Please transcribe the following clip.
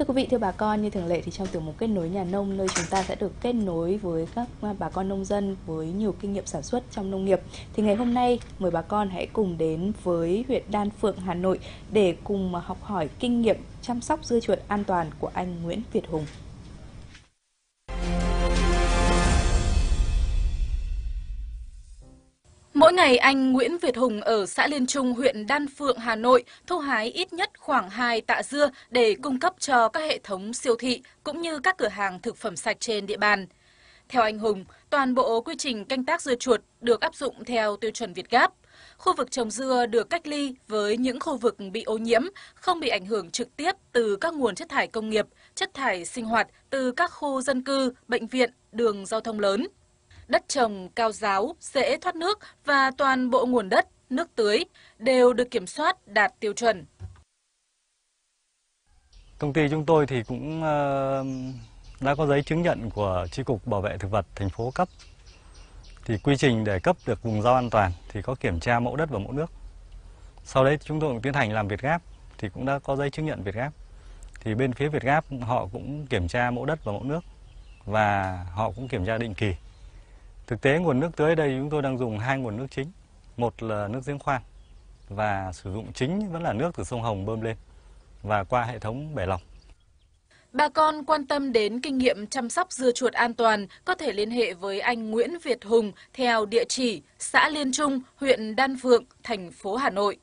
Thưa quý vị, thưa bà con, như thường lệ thì trong tiểu mục kết nối nhà nông nơi chúng ta sẽ được kết nối với các à, bà con nông dân với nhiều kinh nghiệm sản xuất trong nông nghiệp. Thì ngày hôm nay mời bà con hãy cùng đến với huyện Đan Phượng, Hà Nội để cùng à, học hỏi kinh nghiệm chăm sóc dưa chuột an toàn của anh Nguyễn Việt Hùng. Mỗi ngày, anh Nguyễn Việt Hùng ở xã Liên Trung, huyện Đan Phượng, Hà Nội thu hái ít nhất khoảng 2 tạ dưa để cung cấp cho các hệ thống siêu thị cũng như các cửa hàng thực phẩm sạch trên địa bàn. Theo anh Hùng, toàn bộ quy trình canh tác dưa chuột được áp dụng theo tiêu chuẩn Việt Gáp. Khu vực trồng dưa được cách ly với những khu vực bị ô nhiễm, không bị ảnh hưởng trực tiếp từ các nguồn chất thải công nghiệp, chất thải sinh hoạt từ các khu dân cư, bệnh viện, đường giao thông lớn đất trồng cao giáo dễ thoát nước và toàn bộ nguồn đất, nước tưới đều được kiểm soát đạt tiêu chuẩn. Công ty chúng tôi thì cũng ờ, đã có giấy chứng nhận của tri cục Bảo vệ Thực vật thành phố cấp. Thì quy trình để cấp được vùng rau an toàn thì có kiểm tra mẫu đất và mẫu nước. Sau đấy chúng tôi cũng tiến hành làm Việt Gáp thì cũng đã có giấy chứng nhận Việt Gáp. Thì bên phía Việt Gáp họ cũng kiểm tra mẫu đất và mẫu nước và họ cũng kiểm tra định kỳ. Thực tế nguồn nước tưới đây chúng tôi đang dùng hai nguồn nước chính. Một là nước giếng khoan và sử dụng chính vẫn là nước từ sông Hồng bơm lên và qua hệ thống bể lọc. Bà con quan tâm đến kinh nghiệm chăm sóc dưa chuột an toàn có thể liên hệ với anh Nguyễn Việt Hùng theo địa chỉ xã Liên Trung, huyện Đan Phượng, thành phố Hà Nội.